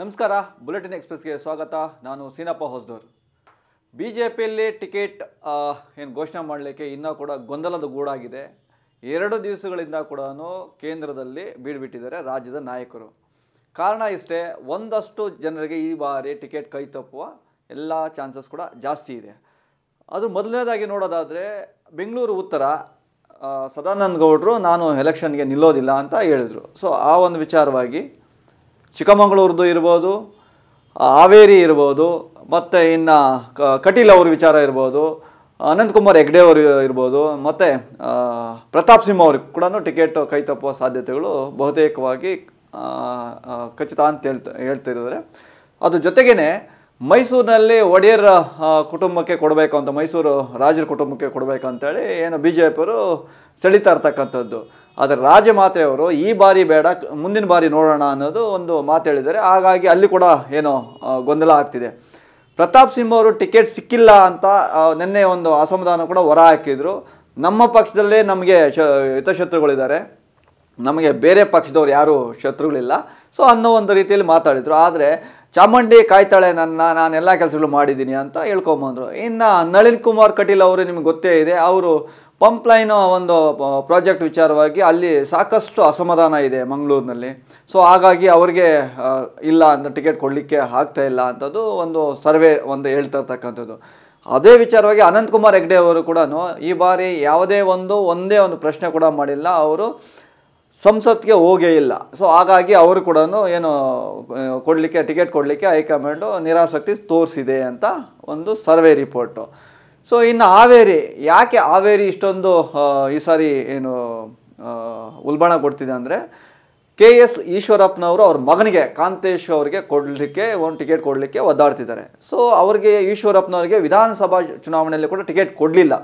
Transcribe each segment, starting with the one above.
ನಮಸ್ಕಾರ ಬುಲೆಟಿನ್ ಎಕ್ಸ್ಪ್ರೆಸ್ಗೆ ಸ್ವಾಗತ ನಾನು ಸೀನಪ್ಪ ಹೊಸದೂರ್ ಬಿ ಜೆ ಪಿಯಲ್ಲಿ ಟಿಕೆಟ್ ಏನು ಘೋಷಣೆ ಮಾಡಲಿಕ್ಕೆ ಇನ್ನೂ ಕೂಡ ಗೊಂದಲದ ಗೂಡಾಗಿದೆ ಎರಡು ದಿವಸಗಳಿಂದ ಕೂಡ ಕೇಂದ್ರದಲ್ಲಿ ಬೀಡ್ಬಿಟ್ಟಿದ್ದಾರೆ ರಾಜ್ಯದ ನಾಯಕರು ಕಾರಣ ಇಷ್ಟೇ ಒಂದಷ್ಟು ಜನರಿಗೆ ಈ ಬಾರಿ ಟಿಕೆಟ್ ಕೈ ತಪ್ಪುವ ಎಲ್ಲ ಚಾನ್ಸಸ್ ಕೂಡ ಜಾಸ್ತಿ ಇದೆ ಅದು ಮೊದಲನೇದಾಗಿ ನೋಡೋದಾದರೆ ಬೆಂಗಳೂರು ಉತ್ತರ ಸದಾನಂದ ಗೌಡರು ನಾನು ಎಲೆಕ್ಷನ್ಗೆ ನಿಲ್ಲೋದಿಲ್ಲ ಅಂತ ಹೇಳಿದರು ಸೊ ಆ ಒಂದು ವಿಚಾರವಾಗಿ ಚಿಕ್ಕಮಗಳೂರದ್ದು ಇರ್ಬೋದು ಹಾವೇರಿ ಇರ್ಬೋದು ಮತ್ತು ಇನ್ನು ಕಟೀಲ್ ಅವ್ರ ವಿಚಾರ ಇರ್ಬೋದು ಅನಂತಕುಮಾರ್ ಹೆಗ್ಡೆ ಅವರು ಇರ್ಬೋದು ಮತ್ತು ಪ್ರತಾಪ್ ಸಿಂಹ ಅವ್ರಿಗೆ ಕೂಡ ಟಿಕೆಟ್ ಕೈ ತಪ್ಪುವ ಸಾಧ್ಯತೆಗಳು ಬಹುತೇಕವಾಗಿ ಖಚಿತ ಅಂತ ಹೇಳ್ತಾ ಹೇಳ್ತಿದ್ದಾರೆ ಅದ್ರ ಜೊತೆಗೇ ಮೈಸೂರಿನಲ್ಲಿ ಒಡೆಯರ ಕುಟುಂಬಕ್ಕೆ ಕೊಡಬೇಕು ಅಂತ ಮೈಸೂರು ರಾಜರ ಕುಟುಂಬಕ್ಕೆ ಕೊಡಬೇಕಂತೇಳಿ ಏನು ಬಿ ಜೆ ಪಿಯವರು ಸೆಳೀತಾ ಇರ್ತಕ್ಕಂಥದ್ದು ಆದರೆ ರಾಜಮಾತೆಯವರು ಈ ಬಾರಿ ಬೇಡ ಮುಂದಿನ ಬಾರಿ ನೋಡೋಣ ಅನ್ನೋದು ಒಂದು ಮಾತು ಹಾಗಾಗಿ ಅಲ್ಲಿ ಕೂಡ ಏನೋ ಗೊಂದಲ ಆಗ್ತಿದೆ ಪ್ರತಾಪ್ ಸಿಂಹ ಅವರು ಟಿಕೆಟ್ ಸಿಕ್ಕಿಲ್ಲ ಅಂತ ನಿನ್ನೆ ಒಂದು ಅಸಮಾಧಾನ ಕೂಡ ಹೊರ ಹಾಕಿದರು ನಮ್ಮ ಪಕ್ಷದಲ್ಲೇ ನಮಗೆ ಶ ಹಿತಶತ್ರುಗಳಿದ್ದಾರೆ ನಮಗೆ ಬೇರೆ ಪಕ್ಷದವ್ರು ಯಾರೂ ಶತ್ರುಗಳಿಲ್ಲ ಸೊ ಅನ್ನೋ ಒಂದು ರೀತಿಯಲ್ಲಿ ಮಾತಾಡಿದರು ಆದರೆ ಚಾಮುಂಡಿ ಕಾಯ್ತಾಳೆ ನನ್ನ ನಾನೆಲ್ಲ ಕೆಲಸಗಳು ಮಾಡಿದ್ದೀನಿ ಅಂತ ಹೇಳ್ಕೊಂಬಂದರು ಇನ್ನು ನಳಿನ್ ಕುಮಾರ್ ಕಟೀಲ್ ಅವರು ನಿಮ್ಗೆ ಗೊತ್ತೇ ಇದೆ ಅವರು ಪಂಪ್ ಲೈನ್ ಒಂದು ಪ್ರಾಜೆಕ್ಟ್ ವಿಚಾರವಾಗಿ ಅಲ್ಲಿ ಸಾಕಷ್ಟು ಅಸಮಾಧಾನ ಇದೆ ಮಂಗಳೂರಿನಲ್ಲಿ ಸೊ ಹಾಗಾಗಿ ಅವ್ರಿಗೆ ಇಲ್ಲ ಅಂತ ಟಿಕೆಟ್ ಕೊಡಲಿಕ್ಕೆ ಆಗ್ತಾ ಇಲ್ಲ ಅಂಥದ್ದು ಒಂದು ಸರ್ವೆ ಒಂದು ಹೇಳ್ತಾ ಇರ್ತಕ್ಕಂಥದ್ದು ಅದೇ ವಿಚಾರವಾಗಿ ಅನಂತಕುಮಾರ್ ಹೆಗ್ಡೆ ಅವರು ಕೂಡ ಈ ಬಾರಿ ಯಾವುದೇ ಒಂದು ಒಂದೇ ಒಂದು ಪ್ರಶ್ನೆ ಕೂಡ ಮಾಡಿಲ್ಲ ಅವರು ಸಂಸತ್ಗೆ ಹೋಗೇ ಇಲ್ಲ ಸೊ ಹಾಗಾಗಿ ಅವರು ಕೂಡ ಏನು ಕೊಡಲಿಕ್ಕೆ ಟಿಕೆಟ್ ಕೊಡಲಿಕ್ಕೆ ಹೈಕಮಾಂಡು ನಿರಾಸಕ್ತಿ ತೋರಿಸಿದೆ ಅಂತ ಒಂದು ಸರ್ವೆ ರಿಪೋರ್ಟು ಸೊ ಇನ್ನು ಹಾವೇರಿ ಯಾಕೆ ಹಾವೇರಿ ಇಷ್ಟೊಂದು ಈ ಸಾರಿ ಏನು ಉಲ್ಬಣ ಕೊಡ್ತಿದೆ ಅಂದರೆ ಕೆ ಎಸ್ ಈಶ್ವರಪ್ಪನವರು ಅವ್ರ ಮಗನಿಗೆ ಕಾಂತೇಶ್ ಅವರಿಗೆ ಕೊಡಲಿಕ್ಕೆ ಒಂದು ಟಿಕೆಟ್ ಕೊಡಲಿಕ್ಕೆ ಒದ್ದಾಡ್ತಿದ್ದಾರೆ ಸೊ ಅವರಿಗೆ ಈಶ್ವರಪ್ಪನವರಿಗೆ ವಿಧಾನಸಭಾ ಚುನಾವಣೆಯಲ್ಲಿ ಕೂಡ ಟಿಕೆಟ್ ಕೊಡಲಿಲ್ಲ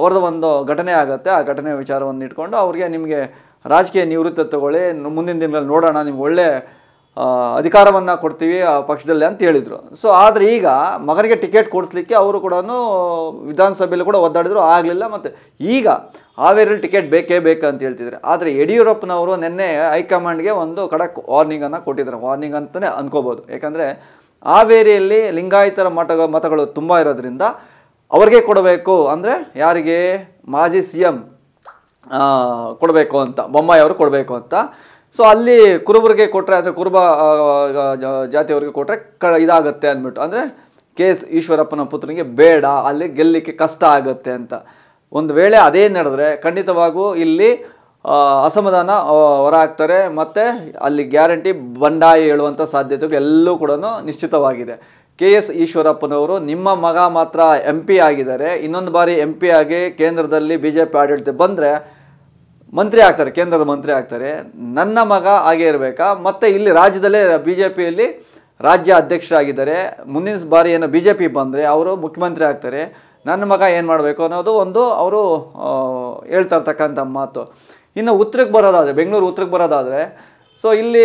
ಅವ್ರದ್ದು ಒಂದು ಘಟನೆ ಆಗುತ್ತೆ ಆ ಘಟನೆ ವಿಚಾರವನ್ನು ಇಟ್ಕೊಂಡು ಅವರಿಗೆ ನಿಮಗೆ ರಾಜಕೀಯ ನಿವೃತ್ತಿ ತಗೊಳ್ಳಿ ಮುಂದಿನ ದಿನಗಳಲ್ಲಿ ನೋಡೋಣ ನಿಮ್ಗೆ ಒಳ್ಳೆ ಅಧಿಕಾರವನ್ನು ಕೊಡ್ತೀವಿ ಆ ಪಕ್ಷದಲ್ಲಿ ಅಂತ ಹೇಳಿದರು ಸೊ ಆದರೆ ಈಗ ಮಗನಿಗೆ ಟಿಕೆಟ್ ಕೊಡಿಸ್ಲಿಕ್ಕೆ ಅವರು ಕೂಡ ವಿಧಾನಸಭೆಯಲ್ಲಿ ಕೂಡ ಒದ್ದಾಡಿದರು ಆಗಲಿಲ್ಲ ಮತ್ತು ಈಗ ಹಾವೇರಿಯಲ್ಲಿ ಟಿಕೆಟ್ ಬೇಕೇ ಬೇಕು ಅಂತ ಹೇಳ್ತಿದ್ದಾರೆ ಆದರೆ ಯಡಿಯೂರಪ್ಪನವರು ನಿನ್ನೆ ಹೈಕಮಾಂಡ್ಗೆ ಒಂದು ಕಡಕ್ ವಾರ್ನಿಂಗನ್ನು ಕೊಟ್ಟಿದ್ದಾರೆ ವಾರ್ನಿಂಗ್ ಅಂತಲೇ ಅಂದ್ಕೋಬೋದು ಯಾಕಂದರೆ ಹಾವೇರಿಯಲ್ಲಿ ಲಿಂಗಾಯತರ ಮತ ಮತಗಳು ತುಂಬ ಇರೋದ್ರಿಂದ ಅವ್ರಿಗೆ ಕೊಡಬೇಕು ಅಂದರೆ ಯಾರಿಗೆ ಮಾಜಿ ಸಿ ಎಮ್ ಕೊಡಬೇಕು ಅಂತ ಬೊಮ್ಮಾಯಿ ಅವರು ಕೊಡಬೇಕು ಅಂತ ಸೊ ಅಲ್ಲಿ ಕುರುಬರಿಗೆ ಕೊಟ್ಟರೆ ಅಥವಾ ಕುರುಬ ಜಾತಿಯವರಿಗೆ ಕೊಟ್ಟರೆ ಕ ಇದಾಗುತ್ತೆ ಅಂದ್ಬಿಟ್ಟು ಅಂದರೆ ಕೆ ಎಸ್ ಈಶ್ವರಪ್ಪನ ಪುತ್ರನಿಗೆ ಬೇಡ ಅಲ್ಲಿ ಗೆಲ್ಲಲಿಕ್ಕೆ ಕಷ್ಟ ಆಗುತ್ತೆ ಅಂತ ಒಂದು ವೇಳೆ ಅದೇ ನಡೆದ್ರೆ ಖಂಡಿತವಾಗೂ ಇಲ್ಲಿ ಅಸಮಾಧಾನ ಹೊರಹಾಕ್ತಾರೆ ಮತ್ತು ಅಲ್ಲಿ ಗ್ಯಾರಂಟಿ ಬಂಡಾಯ ಹೇಳುವಂಥ ಸಾಧ್ಯತೆಗಳು ಎಲ್ಲೂ ಕೂಡ ನಿಶ್ಚಿತವಾಗಿದೆ ಕೆ ಎಸ್ ಈಶ್ವರಪ್ಪನವರು ನಿಮ್ಮ ಮಗ ಮಾತ್ರ ಎಂ ಪಿ ಆಗಿದ್ದಾರೆ ಇನ್ನೊಂದು ಬಾರಿ ಎಂ ಪಿ ಆಗಿ ಕೇಂದ್ರದಲ್ಲಿ ಬಿ ಜೆ ಪಿ ಆಡಳಿತ ಬಂದರೆ ಮಂತ್ರಿ ಆಗ್ತಾರೆ ಕೇಂದ್ರದ ಮಂತ್ರಿ ಆಗ್ತಾರೆ ನನ್ನ ಮಗ ಹಾಗೇ ಇರಬೇಕಾ ಮತ್ತು ಇಲ್ಲಿ ರಾಜ್ಯದಲ್ಲೇ ಬಿ ಜೆ ಪಿಯಲ್ಲಿ ರಾಜ್ಯ ಅಧ್ಯಕ್ಷರಾಗಿದ್ದಾರೆ ಮುಂದಿನ ಬಾರಿ ಏನು ಬಿ ಜೆ ಪಿ ಬಂದರೆ ಅವರು ಮುಖ್ಯಮಂತ್ರಿ ಆಗ್ತಾರೆ ನನ್ನ ಮಗ ಏನು ಮಾಡಬೇಕು ಅನ್ನೋದು ಒಂದು ಅವರು ಹೇಳ್ತಾ ಇರ್ತಕ್ಕಂಥ ಮಾತು ಇನ್ನು ಉತ್ತರಕ್ಕೆ ಬರೋದಾದರೆ ಬೆಂಗಳೂರು ಉತ್ತರಕ್ಕೆ ಬರೋದಾದರೆ ಸೊ ಇಲ್ಲಿ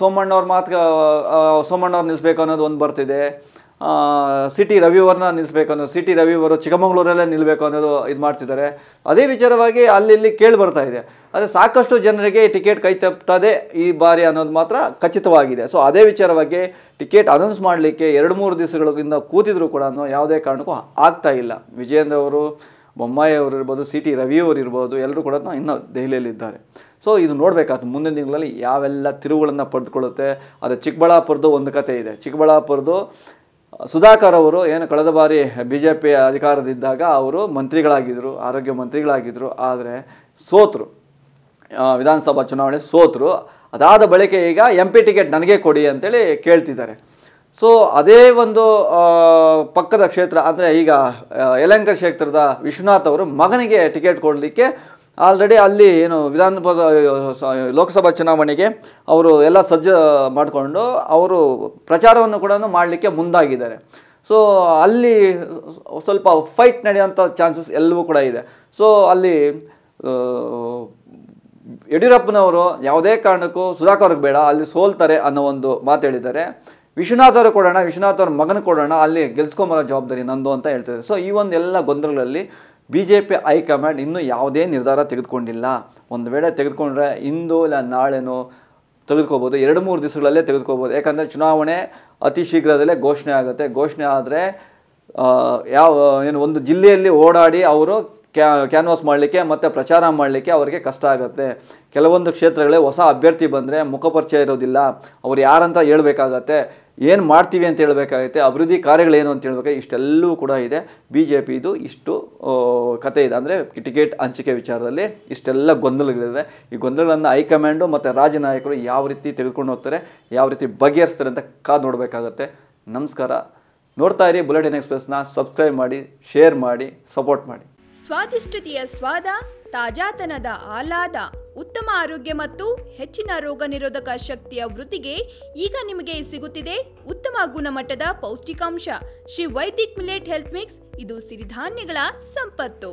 ಸೋಮಣ್ಣವ್ರ ಮಾತು ಸೋಮಣ್ಣವ್ರು ನಿಲ್ಲಿಸ್ಬೇಕು ಅನ್ನೋದು ಒಂದು ಬರ್ತಿದೆ ಸಿಟಿ ರವಿಯವರನ್ನ ನಿಲ್ಲಿಸಬೇಕು ಅನ್ನೋದು ಸಿಟಿ ರವಿಯವರು ಚಿಕ್ಕಮಗಳೂರಲ್ಲೇ ನಿಲ್ಲಬೇಕು ಅನ್ನೋದು ಇದು ಮಾಡ್ತಿದ್ದಾರೆ ಅದೇ ವಿಚಾರವಾಗಿ ಅಲ್ಲಿ ಇಲ್ಲಿ ಕೇಳಿ ಬರ್ತಾ ಇದೆ ಅದೇ ಸಾಕಷ್ಟು ಜನರಿಗೆ ಟಿಕೆಟ್ ಕೈ ತಪ್ಪುತ್ತದೆ ಈ ಬಾರಿ ಅನ್ನೋದು ಮಾತ್ರ ಖಚಿತವಾಗಿದೆ ಸೊ ಅದೇ ವಿಚಾರವಾಗಿ ಟಿಕೆಟ್ ಅನೌನ್ಸ್ ಮಾಡಲಿಕ್ಕೆ ಎರಡು ಮೂರು ದಿವಸಗಳಿಂದ ಕೂತಿದ್ರು ಕೂಡ ಯಾವುದೇ ಕಾರಣಕ್ಕೂ ಆಗ್ತಾ ಇಲ್ಲ ವಿಜಯೇಂದ್ರ ಅವರು ಬೊಮ್ಮಾಯಿ ಅವರು ಇರ್ಬೋದು ಸಿ ಟಿ ರವಿಯವರು ಇರ್ಬೋದು ಎಲ್ಲರೂ ಕೂಡ ಇನ್ನೂ ದೆಹಲಿಯಲ್ಲಿದ್ದಾರೆ ಸೊ ಇದು ನೋಡಬೇಕಾಗ್ತದೆ ಮುಂದಿನ ದಿನಗಳಲ್ಲಿ ಯಾವೆಲ್ಲ ತಿರುವುಗಳನ್ನು ಪಡೆದುಕೊಳ್ಳುತ್ತೆ ಅದು ಚಿಕ್ಕಬಳ್ಳಾಪುರದ್ದು ಒಂದು ಕತೆ ಇದೆ ಚಿಕ್ಕಬಳ್ಳಾಪುರದ್ದು ಸುಧಾಕರ್ ಅವರು ಏನು ಕಳೆದ ಬಾರಿ ಬಿ ಜೆ ಪಿ ಅಧಿಕಾರದಿದ್ದಾಗ ಅವರು ಮಂತ್ರಿಗಳಾಗಿದ್ದರು ಆರೋಗ್ಯ ಮಂತ್ರಿಗಳಾಗಿದ್ದರು ಆದರೆ ಸೋತರು ವಿಧಾನಸಭಾ ಚುನಾವಣೆ ಸೋತರು ಅದಾದ ಬಳಿಕ ಈಗ ಎಂ ಪಿ ಟಿಕೆಟ್ ನನಗೆ ಕೊಡಿ ಅಂತೇಳಿ ಕೇಳ್ತಿದ್ದಾರೆ ಸೊ ಅದೇ ಒಂದು ಪಕ್ಕದ ಕ್ಷೇತ್ರ ಅಂದರೆ ಈಗ ಯಲಂಕ ಕ್ಷೇತ್ರದ ವಿಶ್ವನಾಥ್ ಅವರು ಮಗನಿಗೆ ಟಿಕೆಟ್ ಕೊಡಲಿಕ್ಕೆ ಆಲ್ರೆಡಿ ಅಲ್ಲಿ ಏನು ವಿಧಾನಪದ ಲೋಕಸಭಾ ಚುನಾವಣೆಗೆ ಅವರು ಎಲ್ಲ ಸಜ್ಜ ಮಾಡಿಕೊಂಡು ಅವರು ಪ್ರಚಾರವನ್ನು ಕೂಡ ಮಾಡಲಿಕ್ಕೆ ಮುಂದಾಗಿದ್ದಾರೆ ಸೊ ಅಲ್ಲಿ ಸ್ವಲ್ಪ ಫೈಟ್ ನಡೆಯುವಂಥ ಚಾನ್ಸಸ್ ಎಲ್ಲವೂ ಕೂಡ ಇದೆ ಸೊ ಅಲ್ಲಿ ಯಡಿಯೂರಪ್ಪನವರು ಯಾವುದೇ ಕಾರಣಕ್ಕೂ ಸುಧಾಕರ್ಗೆ ಬೇಡ ಅಲ್ಲಿ ಸೋಲ್ತಾರೆ ಅನ್ನೋ ಒಂದು ಮಾತು ಹೇಳಿದ್ದಾರೆ ವಿಶ್ವನಾಥರು ಕೊಡೋಣ ವಿಶ್ವನಾಥ್ ಅವ್ರ ಮಗನ ಕೊಡೋಣ ಅಲ್ಲಿ ಗೆಲ್ಸ್ಕೊಂಬರೋ ಜವಾಬ್ದಾರಿ ನಂದು ಅಂತ ಹೇಳ್ತಿದ್ದಾರೆ ಸೊ ಈ ಒಂದು ಎಲ್ಲ ಗೊಂದಲಗಳಲ್ಲಿ ಬಿ ಜೆ ಪಿ ಹೈಕಮಾಂಡ್ ಇನ್ನೂ ಯಾವುದೇ ನಿರ್ಧಾರ ತೆಗೆದುಕೊಂಡಿಲ್ಲ ಒಂದು ವೇಳೆ ತೆಗೆದುಕೊಂಡ್ರೆ ಇಂದು ಇಲ್ಲ ನಾಳೆನೋ ತೆಗೆದುಕೋಬೋದು ಎರಡು ಮೂರು ದಿವಸಗಳಲ್ಲೇ ತೆಗೆದುಕೋಬೋದು ಯಾಕಂದರೆ ಚುನಾವಣೆ ಅತಿ ಶೀಘ್ರದಲ್ಲೇ ಘೋಷಣೆ ಆಗುತ್ತೆ ಘೋಷಣೆ ಆದರೆ ಯಾವ ಏನು ಒಂದು ಜಿಲ್ಲೆಯಲ್ಲಿ ಓಡಾಡಿ ಅವರು ಕ್ಯಾ ಕ್ಯಾನ್ವಾಸ್ ಮಾಡಲಿಕ್ಕೆ ಮತ್ತು ಪ್ರಚಾರ ಮಾಡಲಿಕ್ಕೆ ಅವರಿಗೆ ಕಷ್ಟ ಆಗುತ್ತೆ ಕೆಲವೊಂದು ಕ್ಷೇತ್ರಗಳೇ ಹೊಸ ಅಭ್ಯರ್ಥಿ ಬಂದರೆ ಮುಖಪರಿಚಯ ಇರೋದಿಲ್ಲ ಅವ್ರು ಯಾರಂತ ಹೇಳಬೇಕಾಗತ್ತೆ ಏನು ಮಾಡ್ತೀವಿ ಅಂತ ಹೇಳಬೇಕಾಗತ್ತೆ ಅಭಿವೃದ್ಧಿ ಕಾರ್ಯಗಳೇನು ಅಂತ ಹೇಳ್ಬೇಕಾಗಿ ಇಷ್ಟೆಲ್ಲೂ ಕೂಡ ಇದೆ ಬಿ ಜೆ ಪಿದು ಇಷ್ಟು ಕತೆ ಇದೆ ಅಂದರೆ ಟಿಕೆಟ್ ಹಂಚಿಕೆ ವಿಚಾರದಲ್ಲಿ ಇಷ್ಟೆಲ್ಲ ಗೊಂದಲಗಳಿವೆ ಈ ಗೊಂದಲಗಳನ್ನು ಹೈಕಮಾಂಡು ಮತ್ತು ರಾಜ್ಯ ನಾಯಕರು ಯಾವ ರೀತಿ ತೆಗೆದುಕೊಂಡು ಹೋಗ್ತಾರೆ ಯಾವ ರೀತಿ ಬಗೆಹರಿಸ್ತಾರೆ ಅಂತ ಕಾದು ನೋಡಬೇಕಾಗತ್ತೆ ನಮಸ್ಕಾರ ನೋಡ್ತಾ ಇರಿ ಬುಲೆಟಿನ್ ಎಕ್ಸ್ಪ್ರೆಸ್ನ ಸಬ್ಸ್ಕ್ರೈಬ್ ಮಾಡಿ ಶೇರ್ ಮಾಡಿ ಸಪೋರ್ಟ್ ಮಾಡಿ ಸ್ವಾದಿಷ್ಟತೆಯ ಸ್ವಾದ ತಾಜಾತನದ ಆಹ್ಲಾದ ಉತ್ತಮ ಆರೋಗ್ಯ ಮತ್ತು ಹೆಚ್ಚಿನ ರೋಗ ನಿರೋಧಕ ಶಕ್ತಿಯ ವೃತ್ತಿಗೆ ಈಗ ನಿಮಗೆ ಸಿಗುತ್ತಿದೆ ಉತ್ತಮ ಗುಣಮಟ್ಟದ ಪೌಷ್ಟಿಕಾಂಶ Shri Vaidik millet health mix ಇದು ಸಿರಿಧಾನ್ಯಗಳ ಸಂಪತ್ತು